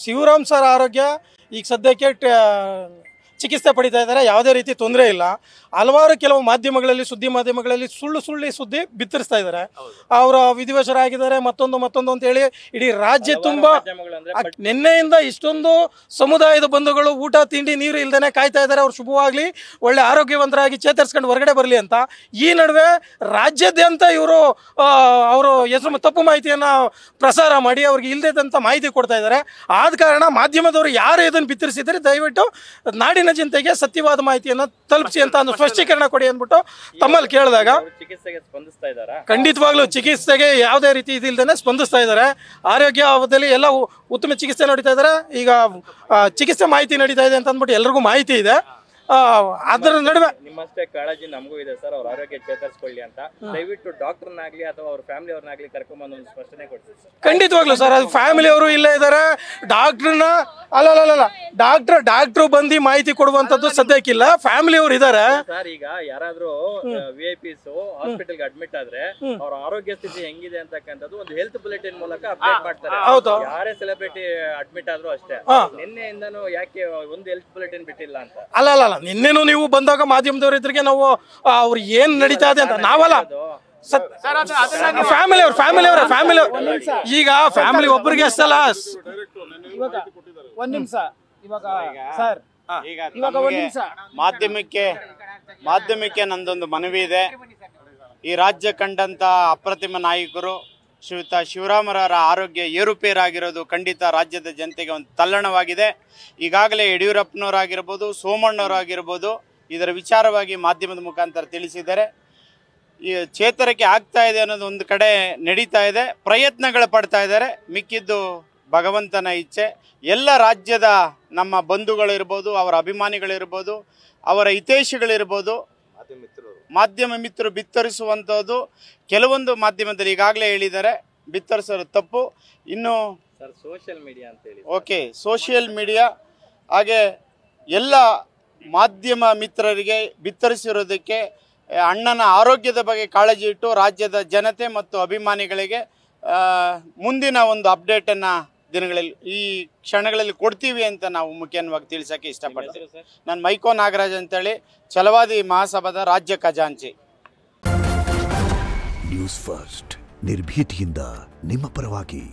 Shivaram sir ಆರೋಗ್ಯ ಈಗ ಸದ್ಯಕ್ಕೆ ಚಿಕಿತ್ಸೆ ಪಡಿತಾ ಇದ್ದಾರೆ ಯಾವುದೇ ರೀತಿ ತೊಂದರೆ ಇಲ್ಲ ಹಲವಾರು ಕೆಲವು ಮಾಧ್ಯಮಗಳಲ್ಲಿ ಸುದ್ದಿ ಮಾಧ್ಯಮಗಳಲ್ಲಿ ಸುಳ್ಳು ಸುಳ್ಳಿ ಸುದ್ದಿ ಬಿತ್ತರಿಸ್ತಾ ಇದ್ದಾರೆ ಅವರು ವಿಧಿವಶರಾಗಿದ್ದಾರೆ ಮತ್ತೊಂದು ಮತ್ತೊಂದು ಅಂತ ಹೇಳಿ ಇಡೀ ರಾಜ್ಯ ತುಂಬ ನಿನ್ನೆಯಿಂದ ಇಷ್ಟೊಂದು ಸಮುದಾಯದ ಬಂಧುಗಳು ಊಟ ತಿಂಡಿ ನೀರು ಇಲ್ದೇ ಕಾಯ್ತಾ ಇದ್ದಾರೆ ಅವ್ರು ಶುಭವಾಗಲಿ ಒಳ್ಳೆ ಆರೋಗ್ಯವಂತರಾಗಿ ಚೇತರಿಸ್ಕೊಂಡು ಹೊರಗಡೆ ಬರಲಿ ಅಂತ ಈ ನಡುವೆ ರಾಜ್ಯಾದ್ಯಂತ ಇವರು ಅವರು ಹೆಸರು ತಪ್ಪು ಮಾಹಿತಿಯನ್ನು ಪ್ರಸಾರ ಮಾಡಿ ಅವ್ರಿಗೆ ಇಲ್ಲದಂಥ ಮಾಹಿತಿ ಕೊಡ್ತಾ ಇದ್ದಾರೆ ಆದ ಕಾರಣ ಮಾಧ್ಯಮದವರು ಯಾರು ಇದನ್ನು ಬಿತ್ತರಿಸಿದರೆ ದಯವಿಟ್ಟು ನಾಡಿನ ಊರಿನ ಜನತೆಗೆ ಸತ್ಯವಾದ ಮಾಹಿತಿಯನ್ನು ತಲುಪಿಸಿ ಅಂತ ಒಂದು ಸ್ಪಷ್ಟೀಕರಣ ಕೊಡಿ ಅಂದ್ಬಿಟ್ಟು ತಮ್ಮಲ್ಲಿ ಕೇಳಿದಾಗ ಚಿಕಿತ್ಸೆಗೆ ಸ್ಪಂದಿಸ್ತಾ ಇದ್ದಾರೆ ಖಂಡಿತವಾಗ್ಲೂ ಚಿಕಿತ್ಸೆಗೆ ಯಾವುದೇ ರೀತಿ ಇದಿಲ್ದೇ ಸ್ಪಂದಿಸ್ತಾ ಇದ್ದಾರೆ ಆರೋಗ್ಯ ಅವಧಿಯಲ್ಲಿ ಎಲ್ಲ ಉತ್ತಮ ಚಿಕಿತ್ಸೆ ನಡೀತಾ ಇದ್ದಾರೆ ಈಗ ಚಿಕಿತ್ಸೆ ಮಾಹಿತಿ ನಡೀತಾ ಇದೆ ಅಂತ ಅಂದ್ಬಿಟ್ಟು ಎಲ್ರಿಗೂ ಮಾಹಿತಿ ಇದೆ ಅದರ ನಡುವೆ ನಿಮ್ಮಷ್ಟೇ ಕಾಳಜಿ ನಮಗೂ ಇದೆ ಸರ್ ಅವ್ರ ಆರೋಗ್ಯ ಚೇತರಿಸ್ಕೊಳ್ಳಿ ಅಂತ ದಯವಿಟ್ಟು ಡಾಕ್ಟರ್ನಾಗ್ಲಿ ಅಥವಾ ಅವ್ರ ಫ್ಯಾಮಿಲಿ ಅವ್ರನ್ನಾಗ್ಲಿ ಕರ್ಕೊಂಡ್ಬಂದು ಒಂದು ಸ್ಪಷ್ಟನೆ ಕೊಡ್ತೀವಿ ಖಂಡಿತವಾಗ್ಲೂ ಸರ್ ಅದು ಫ್ಯಾಮಿಲಿ ಅವರು ಇಲ್ಲೇ ಇದ್ದಾರೆ ಡಾಕ್ಟ್ರನ್ನ ಅಲ್ಲ ಅಲ್ಲ ಅಲ್ಲ ಡಾಕ್ಟರ್ ಡಾಕ್ಟರ್ ಬಂದಿ ಮಾಹಿತಿ ಕೊಡುವಂತದ್ದು ಸದ್ಯಕ್ಕಿಲ್ಲ ಫ್ಯಾಮಿಲಿ ಅವ್ರು ಇದಾರೆ ಸರ್ ಈಗ ಯಾರಾದ್ರೂ VIPs IPs hospital admit ಆದ್ರೆ ಅವ್ರ ಆರೋಗ್ಯ ಸ್ಥಿತಿ ಹೆಂಗಿದೆ ಅಂತಕ್ಕಂಥದ್ದು ಒಂದು ಹೆಲ್ತ್ ಬುಲೆಟಿನ್ ಮೂಲಕ ಅಪ್ಡೇಟ್ ಮಾಡ್ತಾರೆ ಹೌದು ಯಾರೇ ಸೆಲೆಬ್ರಿಟಿ ಅಡ್ಮಿಟ್ ಆದ್ರೂ ಅಷ್ಟೇ ನಿನ್ನೆಯಿಂದನೂ ಯಾಕೆ ಒಂದು ಹೆಲ್ತ್ ಬುಲೆಟಿನ್ ಬಿಟ್ಟಿಲ್ಲ ಅಂತ ಅಲ್ಲ ಅಲ್ಲ ಅಲ್ಲ ನಿನ್ನೆನೂ ನೀವು ಬಂದಾಗ ಮಾಧ್ಯಮದವ್ರ ಇದ್ರಿಗೆ ನಾವು ಅವ್ರು ಏನ್ ನಡೀತಾ ಇದೆ ಅಂತ ನಾವಲ್ಲ ಫ್ಯಾಮಿಲಿ ಅವ್ರ ಫ್ಯಾಮಿಲಿ ಅವ್ರ ಫ್ಯಾಮಿಲಿ ಈಗ ಫ್ಯಾಮಿಲಿ ಒಬ್ಬರಿಗೆ ಅಷ್ಟಲ್ಲ ಒಂದ್ ನಿಮಿಷ ಇವಾಗ ಸರ್ ಈಗ ಇವಾಗ ಒಂದ್ ನಿಮಿಷ. ಮಾಧ್ಯಮಕ್ಕೆ ಮಾಧ್ಯಮಕ್ಕೆ ನಂದೊಂದು ಮನವಿ ಇದೆ ಈ ರಾಜ್ಯ ಕಂಡಂತ ಅಪ್ರತಿಮ ನಾಯಕರು ಶ್ರೀಯುತ ಶಿವರಾಮರವರ ಆರೋಗ್ಯ ಏರುಪೇರಾಗಿರೋದು ಖಂಡಿತ ರಾಜ್ಯದ ಜನತೆಗೆ ಒಂದು ತಲ್ಲಣವಾಗಿದೆ ಈಗಾಗಲೇ ಯಡಿಯೂರಪ್ಪನವರಾಗಿರ್ಬೋದು ಸೋಮಣ್ಣವರಾಗಿರ್ಬೋದು ಇದರ ವಿಚಾರವಾಗಿ ಮಾಧ್ಯಮದ ಮುಖಾಂತರ ತಿಳಿಸಿದ್ದಾರೆ ಈ ಚೇತರಿಕೆ ಆಗ್ತಾ ಇದೆ ಅನ್ನೋದು ಒಂದು ಕಡೆ ನಡೀತಾ ಇದೆ ಪ್ರಯತ್ನಗಳು ಪಡ್ತಾ ಇದ್ದಾರೆ ಮಿಕ್ಕಿದ್ದು ಭಗವಂತನ ಇಚ್ಛೆ ಎಲ್ಲ ರಾಜ್ಯದ ನಮ್ಮ ಬಂಧುಗಳಿರ್ಬೋದು ಅವರ ಅಭಿಮಾನಿಗಳಿರ್ಬೋದು ಅವರ ಹಿತೈಷಿಗಳಿರ್ಬೋದು ಮಾಧ್ಯಮ ಮಿತ್ರರು ಬಿತ್ತರಿಸುವಂಥದ್ದು ಕೆಲವೊಂದು ಮಾಧ್ಯಮದಲ್ಲಿ ಈಗಾಗಲೇ ಹೇಳಿದ್ದಾರೆ ಬಿತ್ತರಿಸೋದು ತಪ್ಪು ಇನ್ನು ಸೋಷಿಯಲ್ ಮೀಡಿಯಾ ಅಂತ ಓಕೆ ಸೋಷಿಯಲ್ ಮೀಡಿಯಾ ಹಾಗೆ ಎಲ್ಲ ಮಾಧ್ಯಮ ಮಿತ್ರರಿಗೆ ಬಿತ್ತರಿಸಿರೋದಕ್ಕೆ ಅಣ್ಣನ ಆರೋಗ್ಯದ ಬಗ್ಗೆ ಕಾಳಜಿ ಇಟ್ಟು ರಾಜ್ಯದ ಜನತೆ ಮತ್ತು ಅಭಿಮಾನಿಗಳಿಗೆ ಮುಂದಿನ ಒಂದು ಅಪ್ಡೇಟನ್ನು ದಿನಗಳಲ್ಲಿ ಈ ಕ್ಷಣಗಳಲ್ಲಿ ಕೊಡ್ತೀವಿ ಅಂತ ನಾವು ಮುಖ್ಯವಾಗಿ ತಿಳಿಸೋಕೆ ಇಷ್ಟಪಡ್ತೀವಿ ನಾನು ಮೈಕೋ ನಾಗರಾಜ್ ಅಂತೇಳಿ ಛಲವಾದಿ ಮಹಾಸಭಾದ ರಾಜ್ಯ ಖಜಾಂಚಿ ನ್ಯೂಸ್ ಫಸ್ಟ್ ನಿರ್ಭೀತಿಯಿಂದ ನಿಮ್ಮ ಪರವಾಗಿ